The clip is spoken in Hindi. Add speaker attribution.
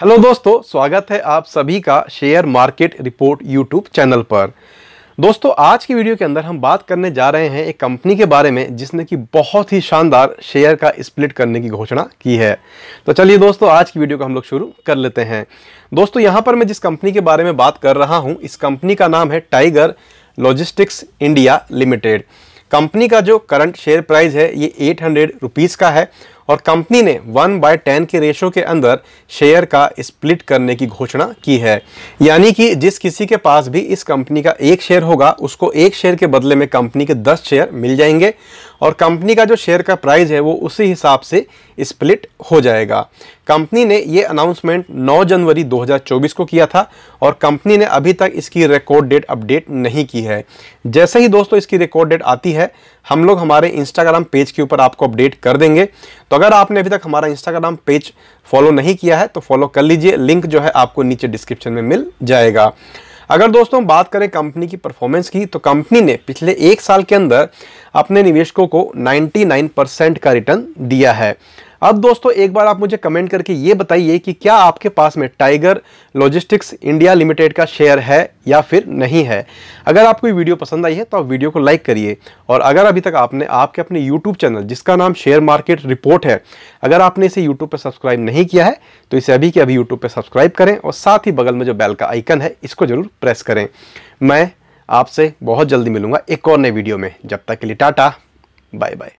Speaker 1: हेलो दोस्तों स्वागत है आप सभी का share market report YouTube channel पर दोस्तों आज की वीडियो के अंदर हम बात करने जा रहे हैं एक कंपनी के बारे में जिसने कि बहुत ही शानदार शेयर का स्प्लिट करने की घोषणा की है तो चलिए दोस्तों आज की वीडियो को हम लोग शुरू कर लेते हैं दोस्तों यहाँ पर मैं जिस कंपनी के बारे में बात कर रहा हूँ इस कंपनी का नाम है Tiger Logistics India Limited company का जो करंट शेयर प्राइस है ये एट हंड्रेड रुपीज़ का है और कंपनी ने वन बाय टेन के रेशो के अंदर शेयर का स्प्लिट करने की घोषणा की है यानी कि जिस किसी के पास भी इस कंपनी का एक शेयर होगा उसको एक शेयर के बदले में कंपनी के दस शेयर मिल जाएंगे और कंपनी का जो शेयर का प्राइस है वो उसी हिसाब से स्प्लिट हो जाएगा कंपनी ने ये अनाउंसमेंट 9 जनवरी 2024 को किया था और कंपनी ने अभी तक इसकी रिकॉर्ड डेट अपडेट नहीं की है जैसे ही दोस्तों इसकी रिकॉर्ड डेट आती है हम लोग हमारे इंस्टाग्राम पेज के ऊपर आपको अपडेट कर देंगे तो तो अगर आपने अभी तक हमारा इंस्टाग्राम पेज फॉलो नहीं किया है तो फॉलो कर लीजिए लिंक जो है आपको नीचे डिस्क्रिप्शन में मिल जाएगा अगर दोस्तों बात करें कंपनी की परफॉर्मेंस की तो कंपनी ने पिछले एक साल के अंदर अपने निवेशकों को 99 परसेंट का रिटर्न दिया है अब दोस्तों एक बार आप मुझे कमेंट करके ये बताइए कि क्या आपके पास में टाइगर लॉजिस्टिक्स इंडिया लिमिटेड का शेयर है या फिर नहीं है अगर आपको वीडियो पसंद आई है तो आप वीडियो को लाइक करिए और अगर अभी तक आपने आपके अपने यूट्यूब चैनल जिसका नाम शेयर मार्केट रिपोर्ट है अगर आपने इसे यूट्यूब पर सब्सक्राइब नहीं किया है तो इसे अभी के अभी यूट्यूब पर सब्सक्राइब करें और साथ ही बगल में जो बैल का आइकन है इसको ज़रूर प्रेस करें मैं आपसे बहुत जल्दी मिलूंगा एक और नए वीडियो में जब तक के लिए टाटा बाय बाय